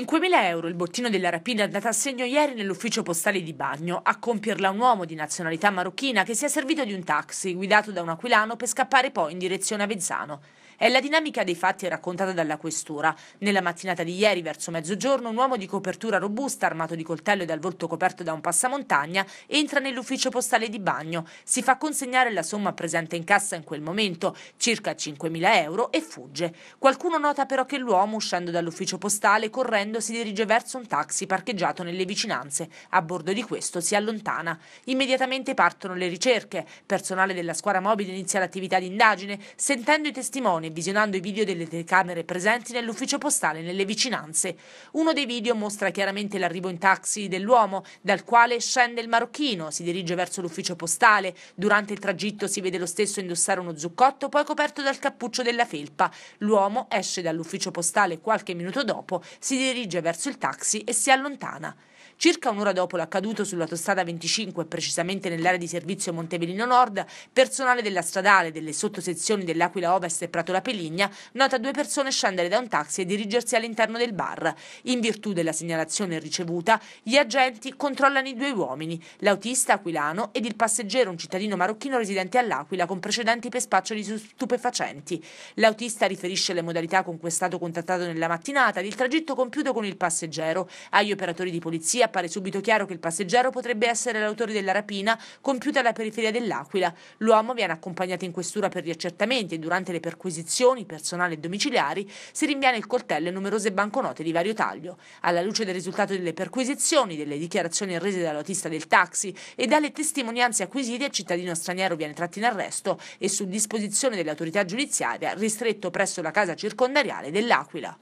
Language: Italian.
5.000 euro il bottino della rapina andata a segno ieri nell'ufficio postale di Bagno. A compierla un uomo di nazionalità marocchina che si è servito di un taxi guidato da un aquilano per scappare poi in direzione Avezzano. È la dinamica dei fatti raccontata dalla questura. Nella mattinata di ieri, verso mezzogiorno, un uomo di copertura robusta, armato di coltello e dal volto coperto da un passamontagna, entra nell'ufficio postale di bagno, si fa consegnare la somma presente in cassa in quel momento, circa 5.000 euro, e fugge. Qualcuno nota però che l'uomo, uscendo dall'ufficio postale, correndo, si dirige verso un taxi parcheggiato nelle vicinanze. A bordo di questo si allontana. Immediatamente partono le ricerche. Personale della squadra mobile inizia l'attività di indagine, sentendo i testimoni visionando i video delle telecamere presenti nell'ufficio postale nelle vicinanze. Uno dei video mostra chiaramente l'arrivo in taxi dell'uomo, dal quale scende il marocchino, si dirige verso l'ufficio postale. Durante il tragitto si vede lo stesso indossare uno zuccotto, poi coperto dal cappuccio della felpa. L'uomo esce dall'ufficio postale qualche minuto dopo, si dirige verso il taxi e si allontana. Circa un'ora dopo l'accaduto sull'autostrada 25, precisamente nell'area di servizio Montevellino Nord, personale della stradale delle sottosezioni dell'Aquila Ovest e Prato La Peligna nota due persone scendere da un taxi e dirigersi all'interno del bar. In virtù della segnalazione ricevuta, gli agenti controllano i due uomini, l'autista aquilano ed il passeggero, un cittadino marocchino residente all'Aquila con precedenti per spaccio di stupefacenti. L'autista riferisce le modalità con cui è stato contattato nella mattinata ed il tragitto compiuto con il passeggero. Agli operatori di polizia appare subito chiaro che il passeggero potrebbe essere l'autore della rapina compiuta alla periferia dell'Aquila. L'uomo viene accompagnato in questura per gli accertamenti e durante le perquisizioni personali e domiciliari si rinviene il coltello e numerose banconote di vario taglio. Alla luce del risultato delle perquisizioni, delle dichiarazioni rese dall'autista del taxi e dalle testimonianze acquisite, il cittadino straniero viene tratto in arresto e su disposizione dell'autorità giudiziaria ristretto presso la casa circondariale dell'Aquila.